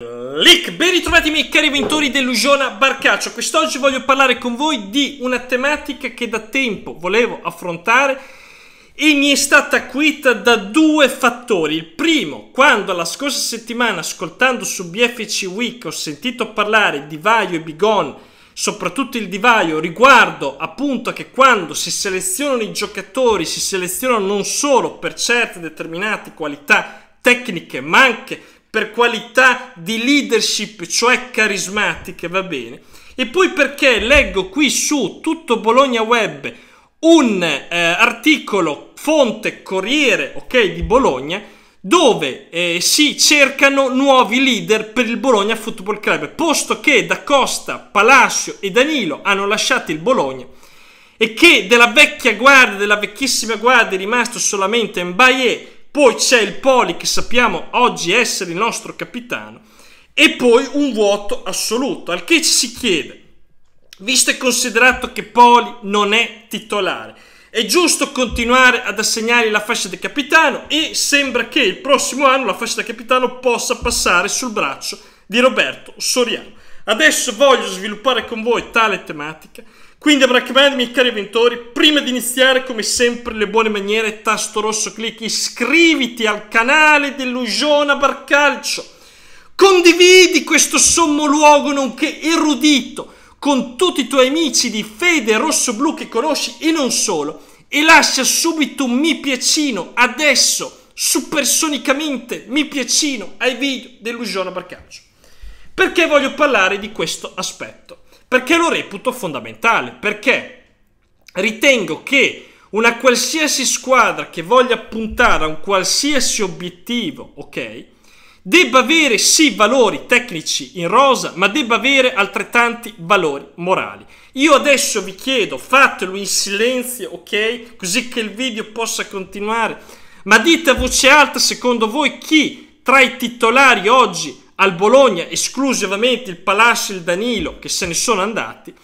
Lick, ben ritrovati miei cari ventori dell'Ugiona Barcaccio. Quest'oggi voglio parlare con voi di una tematica che da tempo volevo affrontare e mi è stata cuita da due fattori. Il primo, quando la scorsa settimana ascoltando su BFC Week ho sentito parlare di Vaio e Bigon, soprattutto il divaio riguardo appunto che quando si selezionano i giocatori si selezionano non solo per certe determinate qualità tecniche ma anche per qualità di leadership, cioè carismatiche, va bene. E poi perché leggo qui su tutto Bologna Web un eh, articolo fonte Corriere, ok, di Bologna, dove eh, si cercano nuovi leader per il Bologna Football Club, posto che Da Costa, Palacio e Danilo hanno lasciato il Bologna e che della vecchia guardia, della vecchissima guardia è rimasto solamente Mbaye poi c'è il Poli che sappiamo oggi essere il nostro capitano e poi un vuoto assoluto, al che ci si chiede, visto e considerato che Poli non è titolare, è giusto continuare ad assegnare la fascia di capitano e sembra che il prossimo anno la fascia da capitano possa passare sul braccio di Roberto Soriano. Adesso voglio sviluppare con voi tale tematica quindi raccomando miei cari avventori, prima di iniziare come sempre le buone maniere, tasto rosso, clic, iscriviti al canale dell'Ugiona Barcalcio, condividi questo sommo luogo nonché erudito con tutti i tuoi amici di fede rosso-blu che conosci e non solo e lascia subito un mi piacino adesso, supersonicamente mi piacino ai video dell'Ugiona Barcalcio perché voglio parlare di questo aspetto. Perché lo reputo fondamentale, perché ritengo che una qualsiasi squadra che voglia puntare a un qualsiasi obiettivo, ok, debba avere sì valori tecnici in rosa, ma debba avere altrettanti valori morali. Io adesso vi chiedo, fatelo in silenzio, ok, così che il video possa continuare, ma dite a voce alta secondo voi chi tra i titolari oggi al Bologna, esclusi ovviamente il Palacio e il Danilo che se ne sono andati,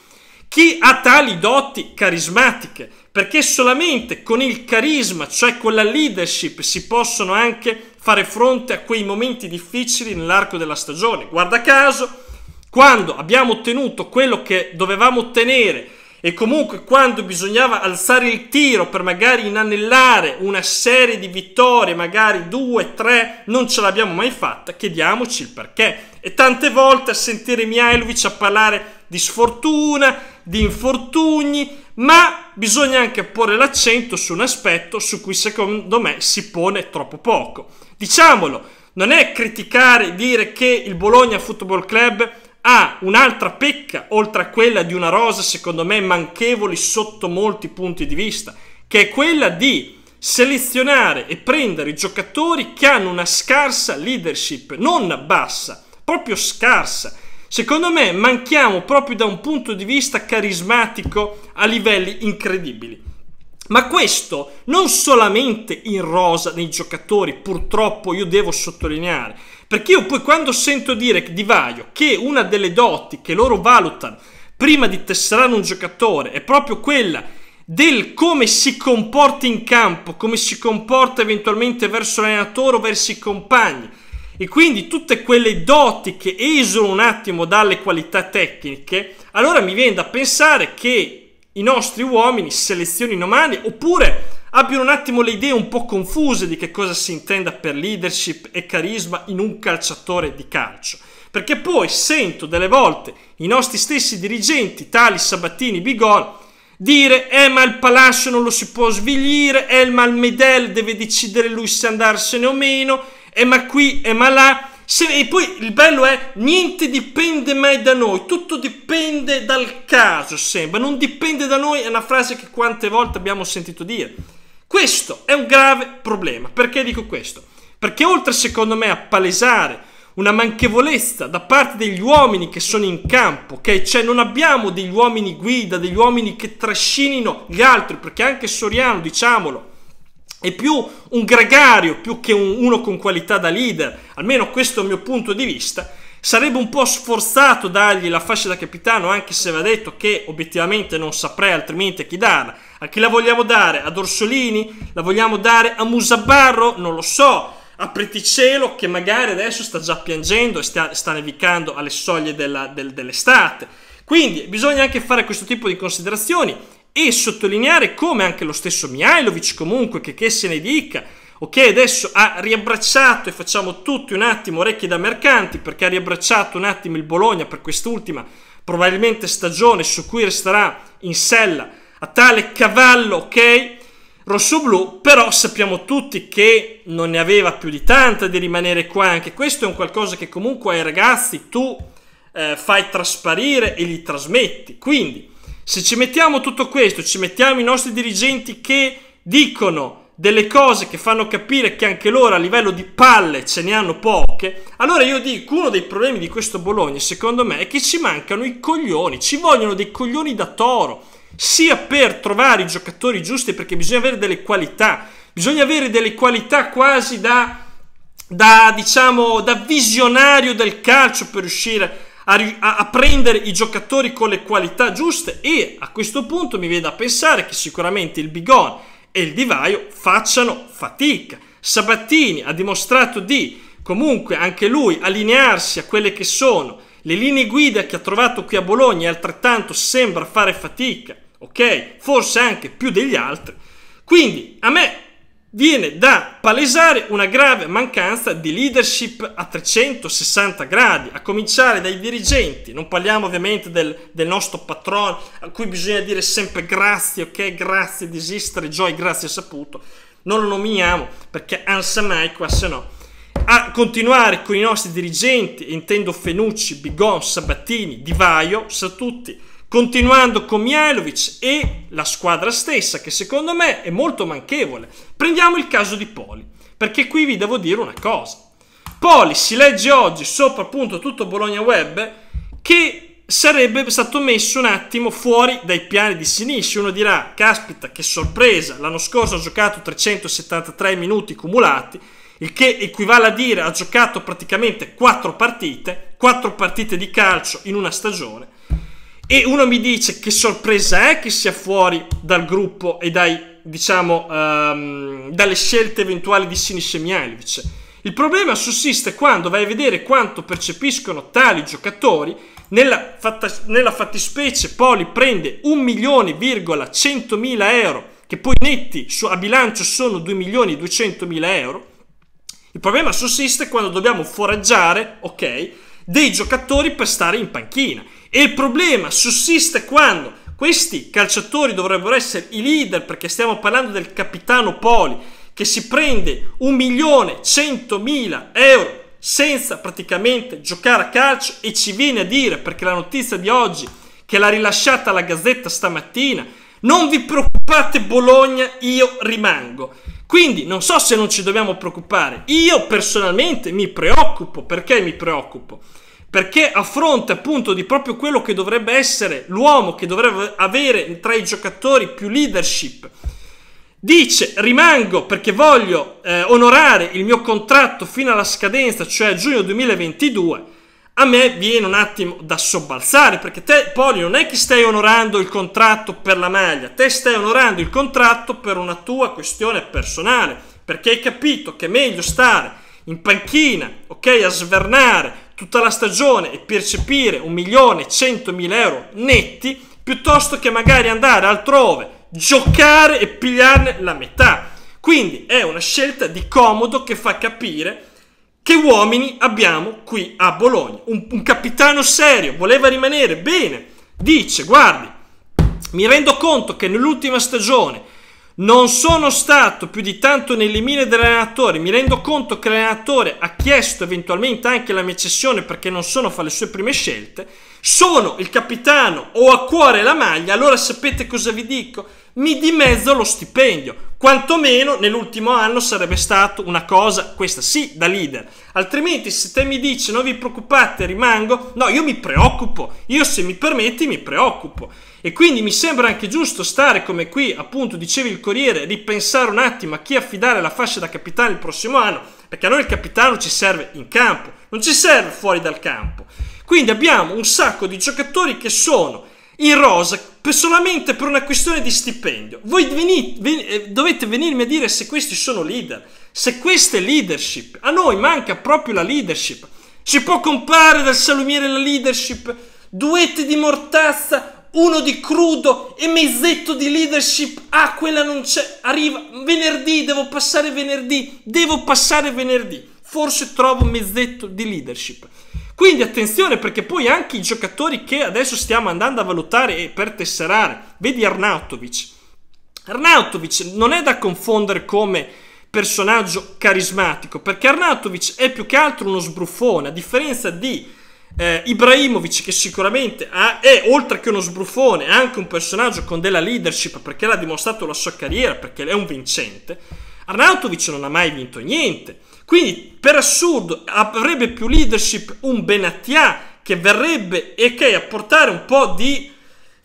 chi ha tali doti carismatiche, perché solamente con il carisma, cioè con la leadership, si possono anche fare fronte a quei momenti difficili nell'arco della stagione. Guarda caso, quando abbiamo ottenuto quello che dovevamo ottenere e comunque quando bisognava alzare il tiro per magari inanellare una serie di vittorie, magari due, tre, non ce l'abbiamo mai fatta, chiediamoci il perché. E tante volte a sentire Mihailovic a parlare di sfortuna, di infortuni, ma bisogna anche porre l'accento su un aspetto su cui secondo me si pone troppo poco. Diciamolo, non è criticare, dire che il Bologna Football Club ha un'altra pecca, oltre a quella di una rosa, secondo me, manchevoli sotto molti punti di vista, che è quella di selezionare e prendere i giocatori che hanno una scarsa leadership, non bassa, proprio scarsa. Secondo me manchiamo proprio da un punto di vista carismatico a livelli incredibili. Ma questo non solamente in rosa nei giocatori, purtroppo io devo sottolineare, perché io poi quando sento dire di Vaio che una delle doti che loro valutano prima di tesserare un giocatore è proprio quella del come si comporta in campo, come si comporta eventualmente verso l'allenatore o verso i compagni. E quindi tutte quelle doti che esulano un attimo dalle qualità tecniche, allora mi viene da pensare che i nostri uomini selezionino male oppure abbiano un attimo le idee un po' confuse di che cosa si intenda per leadership e carisma in un calciatore di calcio. Perché poi sento delle volte i nostri stessi dirigenti, tali Sabatini, Bigol, dire eh ma il Palacio non lo si può sviglire, eh ma il Medel deve decidere lui se andarsene o meno, eh ma qui, eh ma là. Se, e poi il bello è niente dipende mai da noi, tutto dipende dal caso, sembra, non dipende da noi, è una frase che quante volte abbiamo sentito dire. Questo è un grave problema. Perché dico questo? Perché oltre, secondo me, a palesare una manchevolezza da parte degli uomini che sono in campo, ok? Cioè non abbiamo degli uomini guida, degli uomini che trascinino gli altri, perché anche Soriano, diciamolo, è più un gregario più che un, uno con qualità da leader, almeno questo è il mio punto di vista. Sarebbe un po' sforzato dargli la fascia da capitano, anche se va detto che obiettivamente non saprei altrimenti a chi darla a chi la vogliamo dare? Ad Orsolini? La vogliamo dare a Musabarro? Non lo so. A Preticelo che magari adesso sta già piangendo e sta, sta nevicando alle soglie della, del, dell'estate. Quindi bisogna anche fare questo tipo di considerazioni e sottolineare come anche lo stesso Mihailovic comunque, che, che se ne dica, ok adesso ha riabbracciato e facciamo tutti un attimo orecchie da mercanti perché ha riabbracciato un attimo il Bologna per quest'ultima probabilmente stagione su cui resterà in sella a tale cavallo, ok? Rosso-blu, però sappiamo tutti che non ne aveva più di tanta di rimanere qua, anche questo è un qualcosa che comunque ai ragazzi tu eh, fai trasparire e gli trasmetti. Quindi, se ci mettiamo tutto questo, ci mettiamo i nostri dirigenti che dicono delle cose che fanno capire che anche loro a livello di palle ce ne hanno poche, allora io dico uno dei problemi di questo Bologna, secondo me, è che ci mancano i coglioni, ci vogliono dei coglioni da toro sia per trovare i giocatori giusti perché bisogna avere delle qualità, bisogna avere delle qualità quasi da, da diciamo, da visionario del calcio per riuscire a, a, a prendere i giocatori con le qualità giuste e a questo punto mi viene da pensare che sicuramente il Bigon e il Divaio facciano fatica. Sabattini ha dimostrato di comunque anche lui allinearsi a quelle che sono le linee guida che ha trovato qui a Bologna e altrettanto sembra fare fatica ok? Forse anche più degli altri. Quindi a me viene da palesare una grave mancanza di leadership a 360 gradi, a cominciare dai dirigenti, non parliamo ovviamente del, del nostro patrono a cui bisogna dire sempre grazie, ok, grazie di esistere, joy, grazie saputo, non lo nominiamo perché ansa mai qua se no. A continuare con i nostri dirigenti, intendo Fenucci, Bigon, Sabatini, Di Vaio, tutti continuando con Mihailovic e la squadra stessa, che secondo me è molto manchevole. Prendiamo il caso di Poli, perché qui vi devo dire una cosa. Poli si legge oggi sopra appunto tutto Bologna Web che sarebbe stato messo un attimo fuori dai piani di Sinisci. Uno dirà, caspita, che sorpresa, l'anno scorso ha giocato 373 minuti cumulati, il che equivale a dire ha giocato praticamente 4 partite, 4 partite di calcio in una stagione e uno mi dice che sorpresa è che sia fuori dal gruppo e dai, diciamo, um, dalle scelte eventuali di Sinise Mialovic. Il problema sussiste quando vai a vedere quanto percepiscono tali giocatori. Nella, fatta, nella fattispecie Poli prende 1 milione,100.000 euro, che poi netti su, a bilancio sono 2 milioni e 200.000 euro. Il problema sussiste quando dobbiamo foraggiare, ok, dei giocatori per stare in panchina. E il problema sussiste quando questi calciatori dovrebbero essere i leader, perché stiamo parlando del capitano Poli, che si prende 1.100.000 euro senza praticamente giocare a calcio e ci viene a dire, perché la notizia di oggi che l'ha rilasciata la Gazzetta stamattina, non vi preoccupate Bologna, io rimango. Quindi non so se non ci dobbiamo preoccupare, io personalmente mi preoccupo, perché mi preoccupo? perché a fronte appunto di proprio quello che dovrebbe essere l'uomo che dovrebbe avere tra i giocatori più leadership, dice rimango perché voglio eh, onorare il mio contratto fino alla scadenza, cioè a giugno 2022, a me viene un attimo da sobbalzare perché te Poli non è che stai onorando il contratto per la maglia, te stai onorando il contratto per una tua questione personale, perché hai capito che è meglio stare in panchina, ok, a svernare tutta la stagione e percepire 1.100.000 euro netti piuttosto che magari andare altrove, giocare e pigliarne la metà. Quindi è una scelta di comodo che fa capire che uomini abbiamo qui a Bologna. Un, un capitano serio voleva rimanere bene. Dice, guardi, mi rendo conto che nell'ultima stagione non sono stato più di tanto nelle mine dell'allenatore. Mi rendo conto che l'allenatore ha chiesto eventualmente anche la mia cessione perché non sono fra le sue prime scelte. Sono il capitano, ho a cuore la maglia, allora sapete cosa vi dico? mi dimezzo lo stipendio. Quantomeno nell'ultimo anno sarebbe stata una cosa, questa sì, da leader. Altrimenti se te mi dici non vi preoccupate, rimango, no, io mi preoccupo, io se mi permetti mi preoccupo. E quindi mi sembra anche giusto stare come qui, appunto, dicevi il Corriere, ripensare un attimo a chi affidare la fascia da capitano il prossimo anno, perché a noi il capitano ci serve in campo, non ci serve fuori dal campo. Quindi abbiamo un sacco di giocatori che sono in rosa solamente per una questione di stipendio. Voi venite, ven- eh, dovete venirmi a dire se questi sono leader, se questa è leadership. A noi manca proprio la leadership. Si può comprare dal salumiere la leadership, duetti di mortazza, uno di crudo e mezzetto di leadership. Ah, quella non c'è. Arriva venerdì, devo passare venerdì, devo passare venerdì. Forse trovo mezzetto di leadership. Quindi attenzione perché poi anche i giocatori che adesso stiamo andando a valutare per tesserare, vedi Arnautovic. Arnautovic non è da confondere come personaggio carismatico, perché Arnautovic è più che altro uno sbruffone, a differenza di eh, Ibrahimovic che sicuramente ha, è oltre che uno sbruffone, anche un personaggio con della leadership perché l'ha dimostrato la sua carriera, perché è un vincente. Arnautovic non ha mai vinto niente. Quindi per assurdo avrebbe più leadership un Benatia che verrebbe e a portare un po' di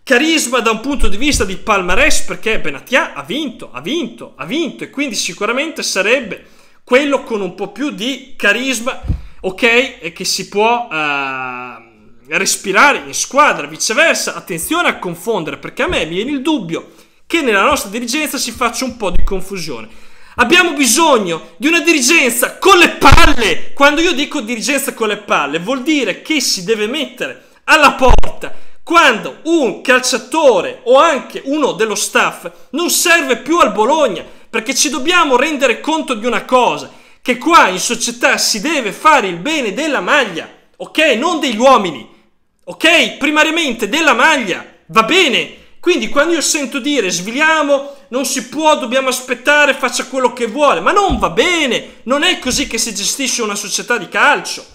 carisma da un punto di vista di palmarès perché Benatia ha vinto, ha vinto, ha vinto e quindi sicuramente sarebbe quello con un po' più di carisma, ok, e che si può uh, respirare in squadra. Viceversa, attenzione a confondere perché a me viene il dubbio che nella nostra dirigenza si faccia un po' di confusione. Abbiamo bisogno di una dirigenza con le palle. Quando io dico dirigenza con le palle, vuol dire che si deve mettere alla porta quando un calciatore o anche uno dello staff non serve più al Bologna, perché ci dobbiamo rendere conto di una cosa, che qua in società si deve fare il bene della maglia, ok? Non degli uomini, ok? Primariamente della maglia, va bene quindi quando io sento dire sviliamo, non si può, dobbiamo aspettare, faccia quello che vuole, ma non va bene, non è così che si gestisce una società di calcio.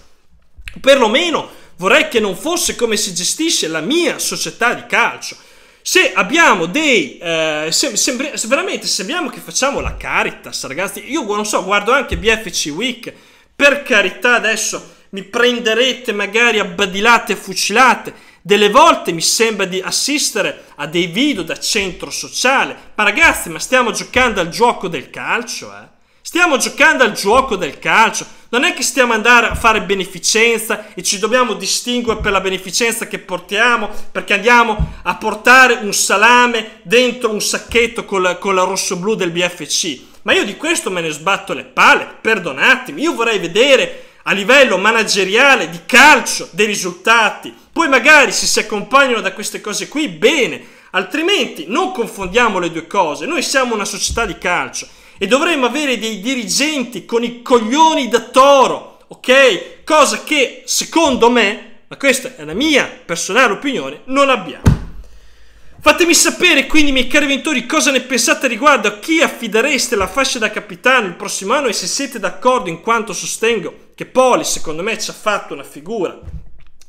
Perlomeno vorrei che non fosse come si gestisce la mia società di calcio. Se abbiamo dei... Eh, se, se, se veramente sembriamo che facciamo la caritas, ragazzi, io non so, guardo anche BFC Week, per carità adesso mi prenderete magari a badilate e fucilate, delle volte mi sembra di assistere a dei video da centro sociale. Ma ragazzi, ma stiamo giocando al gioco del calcio, eh? Stiamo giocando al gioco del calcio. Non è che stiamo andando a fare beneficenza e ci dobbiamo distinguere per la beneficenza che portiamo, perché andiamo a portare un salame dentro un sacchetto con la, con la rosso-blu del BFC. Ma io di questo me ne sbatto le palle, perdonatemi. Io vorrei vedere a livello manageriale, di calcio, dei risultati. Poi magari se si accompagnano da queste cose qui, bene, altrimenti non confondiamo le due cose. Noi siamo una società di calcio e dovremmo avere dei dirigenti con i coglioni da toro, ok? Cosa che secondo me, ma questa è la mia personale opinione, non abbiamo. Fatemi sapere quindi, miei cari vintori, cosa ne pensate riguardo a chi affidereste la fascia da capitano il prossimo anno e se siete d'accordo in quanto sostengo che Poli, secondo me, ci ha fatto una figura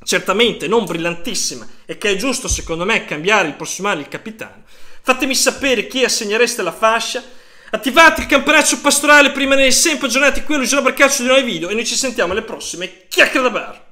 certamente non brillantissima e che è giusto, secondo me, cambiare il prossimo anno il capitano. Fatemi sapere chi assegnereste la fascia. Attivate il campanaccio pastorale prima di sempre aggiornati qui all'Ugiano Barcaccio di nuovi video e noi ci sentiamo alle prossime chiacchiere da bar.